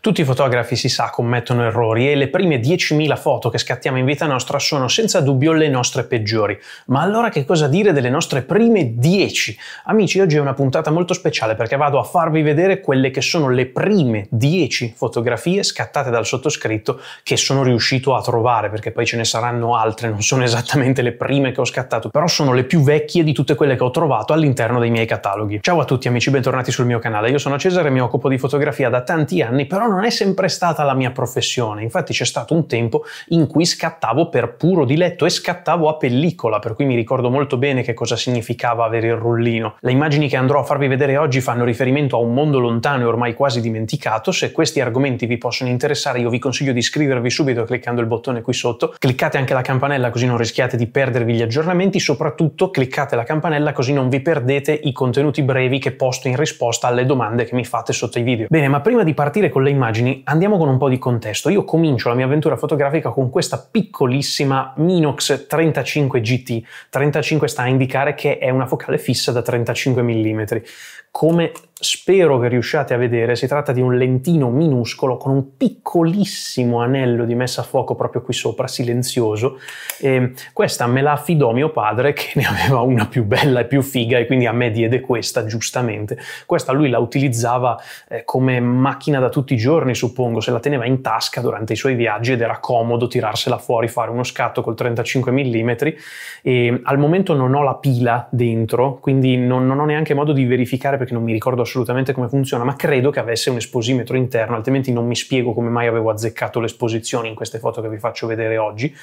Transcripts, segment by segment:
Tutti i fotografi si sa commettono errori e le prime 10.000 foto che scattiamo in vita nostra sono senza dubbio le nostre peggiori. Ma allora che cosa dire delle nostre prime 10? Amici, oggi è una puntata molto speciale perché vado a farvi vedere quelle che sono le prime 10 fotografie scattate dal sottoscritto che sono riuscito a trovare, perché poi ce ne saranno altre, non sono esattamente le prime che ho scattato, però sono le più vecchie di tutte quelle che ho trovato all'interno dei miei cataloghi. Ciao a tutti amici, bentornati sul mio canale. Io sono Cesare e mi occupo di fotografia da tanti anni, però però non è sempre stata la mia professione. Infatti c'è stato un tempo in cui scattavo per puro diletto e scattavo a pellicola, per cui mi ricordo molto bene che cosa significava avere il rullino. Le immagini che andrò a farvi vedere oggi fanno riferimento a un mondo lontano e ormai quasi dimenticato. Se questi argomenti vi possono interessare, io vi consiglio di iscrivervi subito cliccando il bottone qui sotto. Cliccate anche la campanella così non rischiate di perdervi gli aggiornamenti, soprattutto cliccate la campanella così non vi perdete i contenuti brevi che posto in risposta alle domande che mi fate sotto i video. Bene, ma prima di partire con le le immagini, andiamo con un po' di contesto. Io comincio la mia avventura fotografica con questa piccolissima Minox 35 GT. 35 sta a indicare che è una focale fissa da 35 mm. Come spero che riusciate a vedere, si tratta di un lentino minuscolo con un piccolissimo anello di messa a fuoco proprio qui sopra, silenzioso. E questa me la affidò mio padre che ne aveva una più bella e più figa e quindi a me diede questa, giustamente. Questa lui la utilizzava eh, come macchina da tutti i giorni, suppongo, se la teneva in tasca durante i suoi viaggi ed era comodo tirarsela fuori, fare uno scatto col 35 mm. E al momento non ho la pila dentro, quindi non, non ho neanche modo di verificare perché non mi ricordo assolutamente come funziona, ma credo che avesse un esposimetro interno, altrimenti non mi spiego come mai avevo azzeccato l'esposizione in queste foto che vi faccio vedere oggi.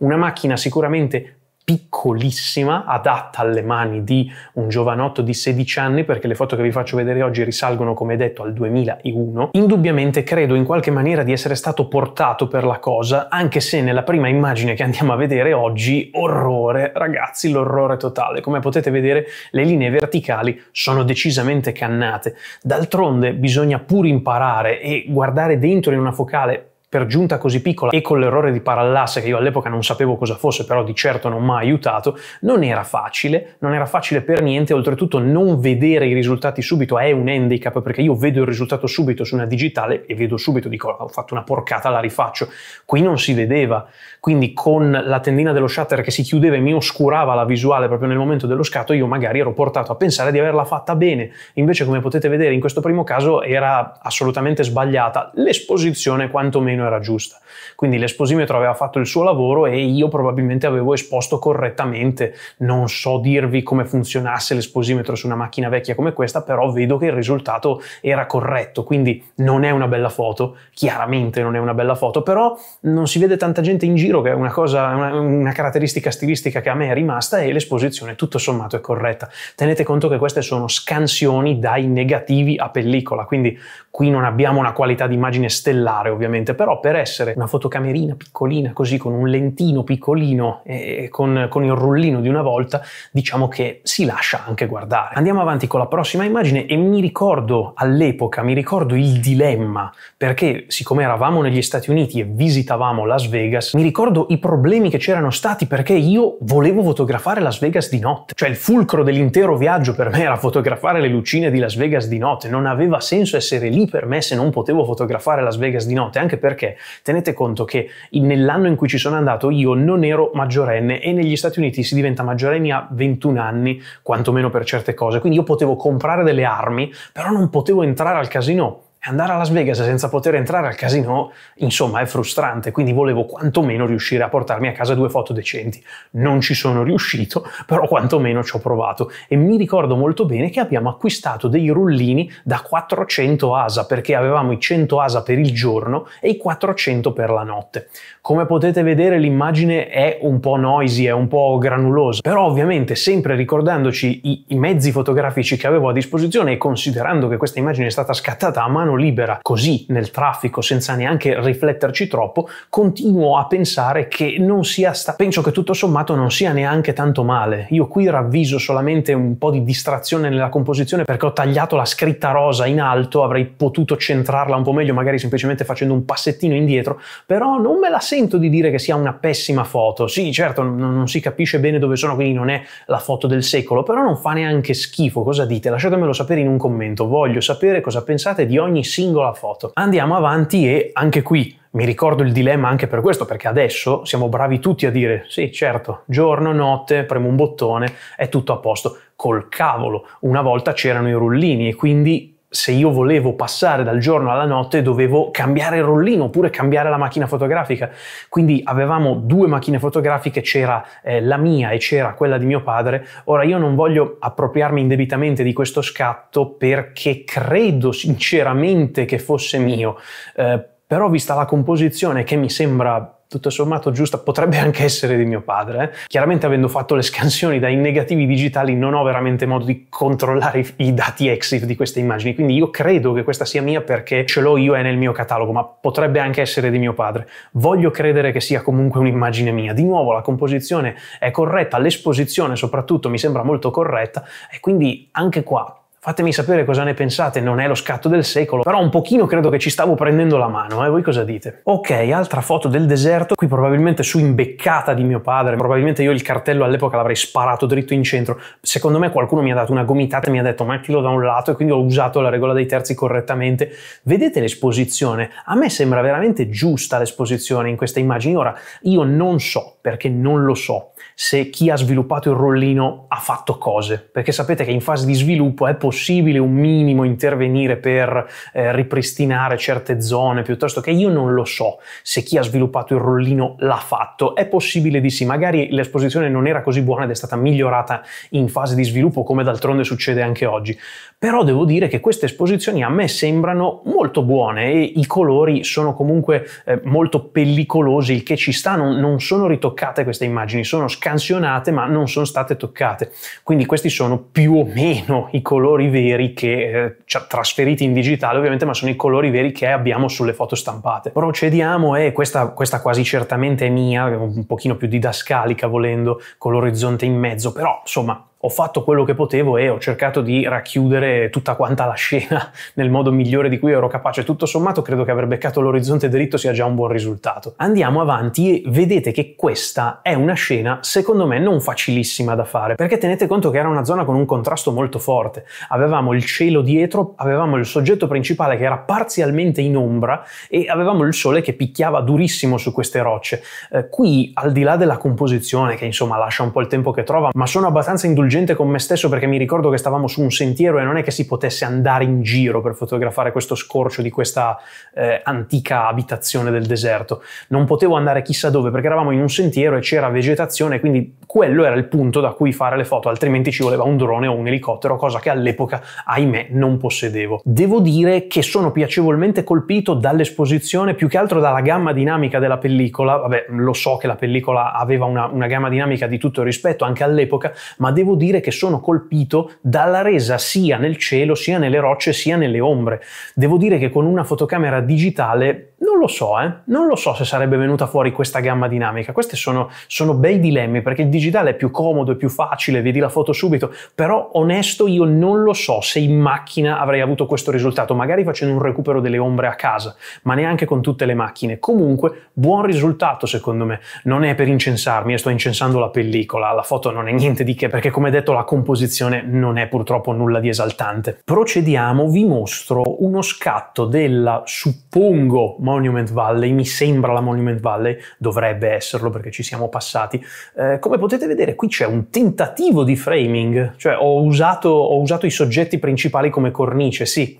Una macchina sicuramente piccolissima, adatta alle mani di un giovanotto di 16 anni, perché le foto che vi faccio vedere oggi risalgono, come detto, al 2001, indubbiamente credo in qualche maniera di essere stato portato per la cosa, anche se nella prima immagine che andiamo a vedere oggi, orrore, ragazzi, l'orrore totale. Come potete vedere, le linee verticali sono decisamente cannate. D'altronde bisogna pur imparare e guardare dentro in una focale per giunta così piccola e con l'errore di parallasse che io all'epoca non sapevo cosa fosse, però di certo non mi ha aiutato, non era facile, non era facile per niente, oltretutto non vedere i risultati subito è un handicap perché io vedo il risultato subito su una digitale e vedo subito, dico ah, ho fatto una porcata, la rifaccio, qui non si vedeva, quindi con la tendina dello shutter che si chiudeva e mi oscurava la visuale proprio nel momento dello scatto, io magari ero portato a pensare di averla fatta bene, invece come potete vedere in questo primo caso era assolutamente sbagliata l'esposizione quantomeno meno era giusta. Quindi l'esposimetro aveva fatto il suo lavoro e io probabilmente avevo esposto correttamente. Non so dirvi come funzionasse l'esposimetro su una macchina vecchia come questa, però vedo che il risultato era corretto. Quindi non è una bella foto, chiaramente non è una bella foto, però non si vede tanta gente in giro, che è una, cosa, una, una caratteristica stilistica che a me è rimasta e l'esposizione tutto sommato è corretta. Tenete conto che queste sono scansioni dai negativi a pellicola, quindi Qui non abbiamo una qualità d'immagine stellare ovviamente, però per essere una fotocamerina piccolina così con un lentino piccolino e con, con il rullino di una volta, diciamo che si lascia anche guardare. Andiamo avanti con la prossima immagine e mi ricordo all'epoca, mi ricordo il dilemma, perché siccome eravamo negli Stati Uniti e visitavamo Las Vegas, mi ricordo i problemi che c'erano stati perché io volevo fotografare Las Vegas di notte, cioè il fulcro dell'intero viaggio per me era fotografare le lucine di Las Vegas di notte, non aveva senso essere lì lì per me se non potevo fotografare Las Vegas di notte, anche perché tenete conto che nell'anno in cui ci sono andato io non ero maggiorenne e negli Stati Uniti si diventa maggiorenni a 21 anni, quantomeno per certe cose, quindi io potevo comprare delle armi, però non potevo entrare al casino e andare a Las Vegas senza poter entrare al casino, insomma, è frustrante, quindi volevo quantomeno riuscire a portarmi a casa due foto decenti. Non ci sono riuscito, però quantomeno ci ho provato. E mi ricordo molto bene che abbiamo acquistato dei rullini da 400 ASA, perché avevamo i 100 ASA per il giorno e i 400 per la notte. Come potete vedere l'immagine è un po' noisy, è un po' granulosa, però ovviamente sempre ricordandoci i, i mezzi fotografici che avevo a disposizione e considerando che questa immagine è stata scattata a mano mano libera, così nel traffico, senza neanche rifletterci troppo, continuo a pensare che non sia sta... penso che tutto sommato non sia neanche tanto male. Io qui ravviso solamente un po' di distrazione nella composizione perché ho tagliato la scritta rosa in alto, avrei potuto centrarla un po' meglio, magari semplicemente facendo un passettino indietro, però non me la sento di dire che sia una pessima foto. Sì, certo, non, non si capisce bene dove sono, quindi non è la foto del secolo, però non fa neanche schifo. Cosa dite? Lasciatemelo sapere in un commento. Voglio sapere cosa pensate di ogni ogni singola foto. Andiamo avanti e anche qui mi ricordo il dilemma anche per questo, perché adesso siamo bravi tutti a dire sì, certo, giorno, notte, premo un bottone, è tutto a posto. Col cavolo, una volta c'erano i rullini e quindi se io volevo passare dal giorno alla notte dovevo cambiare il rollino oppure cambiare la macchina fotografica. Quindi avevamo due macchine fotografiche, c'era eh, la mia e c'era quella di mio padre. Ora io non voglio appropriarmi indebitamente di questo scatto perché credo sinceramente che fosse mio, eh, però vista la composizione che mi sembra tutto sommato giusta, potrebbe anche essere di mio padre. Chiaramente avendo fatto le scansioni dai negativi digitali non ho veramente modo di controllare i, dati EXIF di queste immagini, quindi io credo che questa sia mia perché ce l'ho io e nel mio catalogo, ma potrebbe anche essere di mio padre. Voglio credere che sia comunque un'immagine mia. Di nuovo la composizione è corretta, l'esposizione soprattutto mi sembra molto corretta e quindi anche qua Fatemi sapere cosa ne pensate, non è lo scatto del secolo, però un pochino credo che ci stavo prendendo la mano, eh? voi cosa dite? Ok, altra foto del deserto, qui probabilmente su imbeccata di mio padre, probabilmente io il cartello all'epoca l'avrei sparato dritto in centro, secondo me qualcuno mi ha dato una gomitata e mi ha detto mettilo da un lato e quindi ho usato la regola dei terzi correttamente. Vedete l'esposizione? A me sembra veramente giusta l'esposizione in queste immagini, ora io non so, perché non lo so, se chi ha sviluppato il rollino ha fatto cose, perché sapete che in fase di sviluppo è possibile un minimo intervenire per eh, ripristinare certe zone, piuttosto che io non lo so se chi ha sviluppato il rollino l'ha fatto, è possibile di sì, magari l'esposizione non era così buona ed è stata migliorata in fase di sviluppo come d'altronde succede anche oggi, però devo dire che queste esposizioni a me sembrano molto buone e i colori sono comunque eh, molto pellicolosi, il che ci stanno, non sono ritoccate queste immagini, sono scansionate ma non sono state toccate. Quindi questi sono più o meno i colori veri che eh, trasferiti in digitale ovviamente ma sono i colori veri che abbiamo sulle foto stampate. Procediamo e questa, questa quasi certamente è mia, un pochino più didascalica volendo, con l'orizzonte in mezzo, però insomma ho fatto quello che potevo e ho cercato di racchiudere tutta quanta la scena nel modo migliore di cui ero capace. Tutto sommato credo che aver beccato l'orizzonte dritto sia già un buon risultato. Andiamo avanti e vedete che questa è una scena secondo me non facilissima da fare, perché tenete conto che era una zona con un contrasto molto forte. Avevamo il cielo dietro, avevamo il soggetto principale che era parzialmente in ombra e avevamo il sole che picchiava durissimo su queste rocce. Eh, qui, al di là della composizione, che insomma lascia un po' il tempo che trova, ma sono abbastanza indulgente indulgente con me stesso perché mi ricordo che stavamo su un sentiero e non è che si potesse andare in giro per fotografare questo scorcio di questa eh, antica abitazione del deserto. Non potevo andare chissà dove perché eravamo in un sentiero e c'era vegetazione, quindi quello era il punto da cui fare le foto, altrimenti ci voleva un drone o un elicottero, cosa che all'epoca, ahimè, non possedevo. Devo dire che sono piacevolmente colpito dall'esposizione, più che altro dalla gamma dinamica della pellicola. Vabbè, lo so che la pellicola aveva una, una gamma dinamica di tutto rispetto anche all'epoca, ma devo dire che sono colpito dalla resa sia nel cielo, sia nelle rocce, sia nelle ombre. Devo dire che con una fotocamera digitale non lo so, eh? non lo so se sarebbe venuta fuori questa gamma dinamica. Questi sono, sono, bei dilemmi perché il digitale è più comodo, è più facile, vedi la foto subito, però onesto io non lo so se in macchina avrei avuto questo risultato, magari facendo un recupero delle ombre a casa, ma neanche con tutte le macchine. Comunque buon risultato secondo me, non è per incensarmi, io sto incensando la pellicola, la foto non è niente di che perché come detto la composizione non è purtroppo nulla di esaltante. Procediamo, vi mostro uno scatto della suppongo Monument Valley, mi sembra la Monument Valley, dovrebbe esserlo perché ci siamo passati. Eh, come potete vedere qui c'è un tentativo di framing, cioè ho usato, ho usato i soggetti principali come cornice, sì,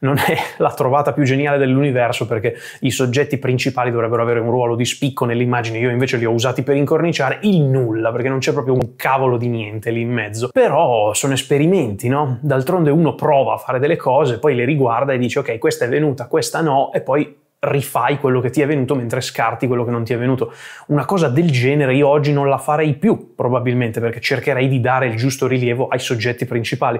non è la trovata più geniale dell'universo perché i soggetti principali dovrebbero avere un ruolo di spicco nell'immagine, io invece li ho usati per incorniciare il nulla, perché non c'è proprio un cavolo di niente lì in mezzo. Però sono esperimenti, no? D'altronde uno prova a fare delle cose, poi le riguarda e dice ok, questa è venuta, questa no, e poi rifai quello che ti è venuto mentre scarti quello che non ti è venuto. Una cosa del genere io oggi non la farei più, probabilmente, perché cercherei di dare il giusto rilievo ai soggetti principali.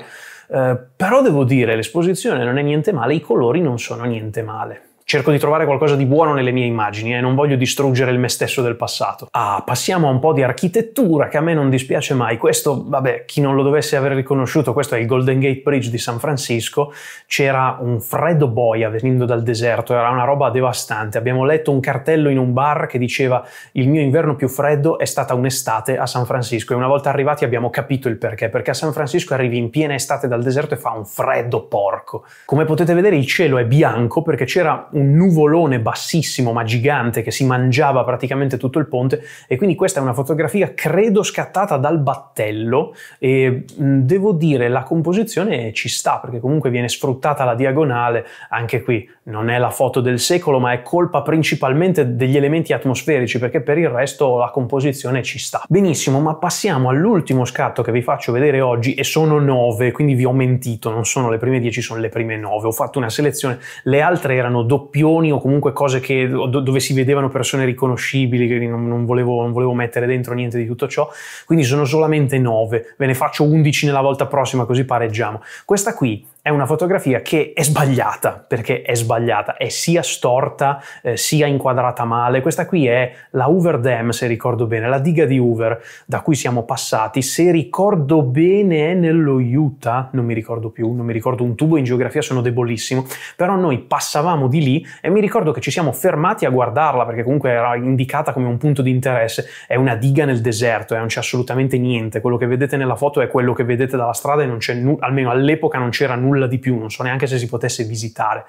Eh, però devo dire, l'esposizione non è niente male, i colori non sono niente male. Cerco di trovare qualcosa di buono nelle mie immagini e eh? non voglio distruggere il me stesso del passato. Ah, passiamo a un po' di architettura che a me non dispiace mai. Questo, vabbè, chi non lo dovesse aver riconosciuto, questo è il Golden Gate Bridge di San Francisco. C'era un freddo boia venendo dal deserto, era una roba devastante. Abbiamo letto un cartello in un bar che diceva il mio inverno più freddo è stata un'estate a San Francisco e una volta arrivati abbiamo capito il perché, perché a San Francisco arrivi in piena estate dal deserto e fa un freddo porco. Come potete vedere il cielo è bianco perché c'era un un nuvolone bassissimo ma gigante che si mangiava praticamente tutto il ponte e quindi questa è una fotografia credo scattata dal battello e devo dire la composizione ci sta perché comunque viene sfruttata la diagonale anche qui non è la foto del secolo, ma è colpa principalmente degli elementi atmosferici, perché per il resto la composizione ci sta. Benissimo, ma passiamo all'ultimo scatto che vi faccio vedere oggi e sono nove, quindi vi ho mentito, non sono le prime dieci, sono le prime nove. Ho fatto una selezione, le altre erano doppioni o comunque cose che, dove si vedevano persone riconoscibili, che non, non, volevo, non volevo mettere dentro niente di tutto ciò, quindi sono solamente nove. Ve ne faccio undici nella volta prossima così pareggiamo. Questa qui è una fotografia che è sbagliata, perché è sbagliata, è sia storta eh, sia inquadrata male. Questa qui è la Hoover Dam, se ricordo bene, la diga di Hoover da cui siamo passati. Se ricordo bene è nello Utah, non mi ricordo più, non mi ricordo un tubo in geografia, sono debolissimo, però noi passavamo di lì e mi ricordo che ci siamo fermati a guardarla perché comunque era indicata come un punto di interesse. È una diga nel deserto e eh, non c'è assolutamente niente. Quello che vedete nella foto è quello che vedete dalla strada e non c'è nu- almeno all'epoca non c'era nulla nulla di più, non so neanche se si potesse visitare.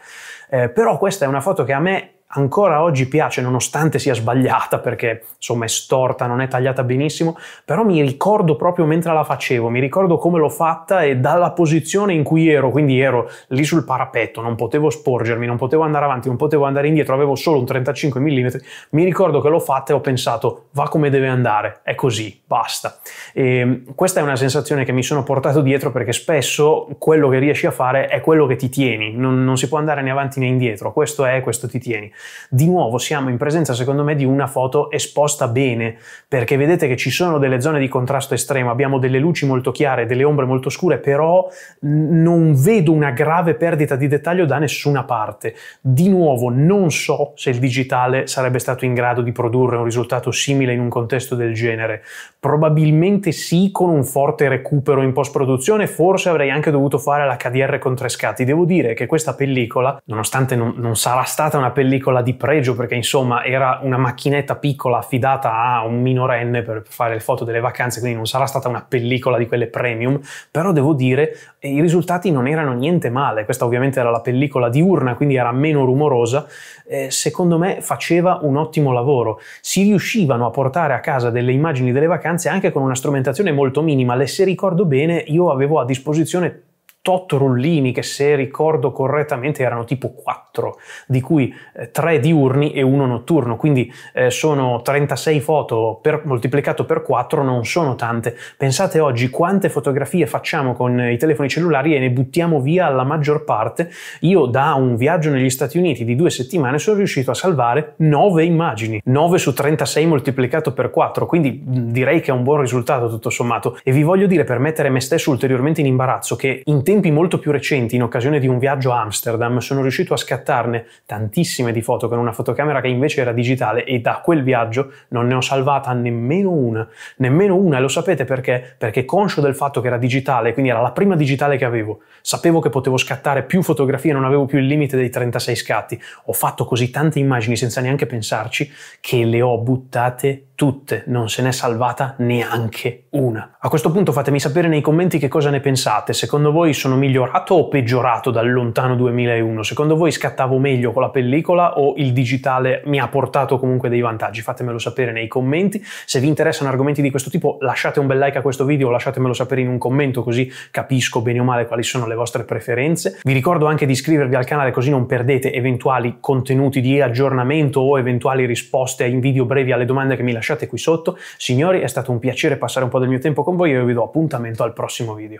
Eh, però questa è una foto che a me ancora oggi piace, nonostante sia sbagliata perché insomma è storta, non è tagliata benissimo, però mi ricordo proprio mentre la facevo, mi ricordo come l'ho fatta e dalla posizione in cui ero, quindi ero lì sul parapetto, non potevo sporgermi, non potevo andare avanti, non potevo andare indietro, avevo solo un 35 mm, mi ricordo che l'ho fatta e ho pensato va come deve andare, è così, basta. E ehm, questa è una sensazione che mi sono portato dietro perché spesso quello che riesci a fare è quello che ti tieni, non, non si può andare né avanti né indietro, questo è, questo ti tieni. Di nuovo siamo in presenza, secondo me, di una foto esposta bene, perché vedete che ci sono delle zone di contrasto estremo, abbiamo delle luci molto chiare, delle ombre molto scure, però non vedo una grave perdita di dettaglio da nessuna parte. Di nuovo, non so se il digitale sarebbe stato in grado di produrre un risultato simile in un contesto del genere. Probabilmente sì, con un forte recupero in post-produzione, forse avrei anche dovuto fare l'HDR con tre scatti. Devo dire che questa pellicola, nonostante non, non sarà stata una pellicola piccola di pregio perché insomma era una macchinetta piccola affidata a un minorenne per fare le foto delle vacanze, quindi non sarà stata una pellicola di quelle premium, però devo dire eh, i risultati non erano niente male, questa ovviamente era la pellicola diurna, quindi era meno rumorosa, eh, secondo me faceva un ottimo lavoro, si riuscivano a portare a casa delle immagini delle vacanze anche con una strumentazione molto minima, le se ricordo bene io avevo a disposizione tot rullini che se ricordo correttamente erano tipo 4 4, di cui 3 eh, diurni e 1 notturno, quindi eh, sono 36 foto per, moltiplicato per 4, non sono tante. Pensate oggi quante fotografie facciamo con i telefoni cellulari e ne buttiamo via la maggior parte. Io da un viaggio negli Stati Uniti di due settimane sono riuscito a salvare 9 immagini, 9 su 36 moltiplicato per 4, quindi direi che è un buon risultato tutto sommato. E vi voglio dire per mettere me stesso ulteriormente in imbarazzo che in tempi molto più recenti, in occasione di un viaggio a Amsterdam, sono riuscito a scattare scattarne tantissime di foto con una fotocamera che invece era digitale e da quel viaggio non ne ho salvata nemmeno una, nemmeno una e lo sapete perché? Perché conscio del fatto che era digitale, quindi era la prima digitale che avevo, sapevo che potevo scattare più fotografie, non avevo più il limite dei 36 scatti, ho fatto così tante immagini senza neanche pensarci che le ho buttate tutte, non se n'è salvata neanche una. A questo punto fatemi sapere nei commenti che cosa ne pensate, secondo voi sono migliorato o peggiorato dal lontano 2001, secondo voi scattavo meglio con la pellicola o il digitale mi ha portato comunque dei vantaggi, fatemelo sapere nei commenti, se vi interessano argomenti di questo tipo lasciate un bel like a questo video, o lasciatemelo sapere in un commento così capisco bene o male quali sono le vostre preferenze, vi ricordo anche di iscrivervi al canale così non perdete eventuali contenuti di aggiornamento o eventuali risposte in video brevi alle domande che mi lasciate lasciate qui sotto. Signori, è stato un piacere passare un po' del mio tempo con voi e io vi do appuntamento al prossimo video.